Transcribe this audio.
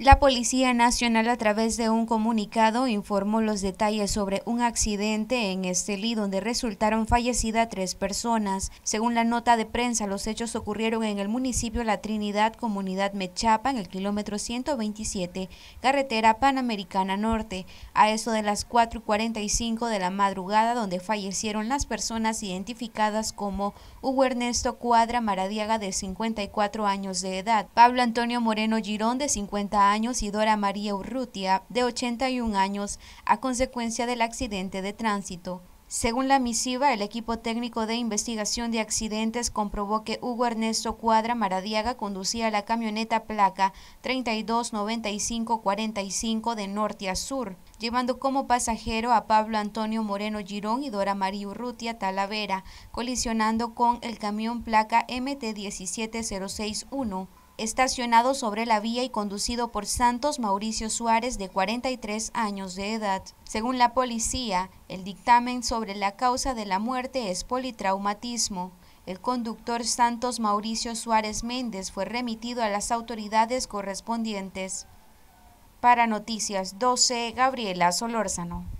La Policía Nacional a través de un comunicado informó los detalles sobre un accidente en Estelí donde resultaron fallecidas tres personas. Según la nota de prensa, los hechos ocurrieron en el municipio La Trinidad, comunidad Mechapa, en el kilómetro 127, carretera Panamericana Norte, a eso de las 4.45 de la madrugada donde fallecieron las personas identificadas como Hugo Ernesto Cuadra Maradiaga de 54 años de edad, Pablo Antonio Moreno Girón de 50 años, y Dora María Urrutia, de 81 años, a consecuencia del accidente de tránsito. Según la misiva, el equipo técnico de investigación de accidentes comprobó que Hugo Ernesto Cuadra Maradiaga conducía la camioneta placa 329545 de norte a sur, llevando como pasajero a Pablo Antonio Moreno Girón y Dora María Urrutia Talavera, colisionando con el camión placa MT17061 estacionado sobre la vía y conducido por Santos Mauricio Suárez, de 43 años de edad. Según la policía, el dictamen sobre la causa de la muerte es politraumatismo. El conductor Santos Mauricio Suárez Méndez fue remitido a las autoridades correspondientes. Para Noticias 12, Gabriela Solórzano.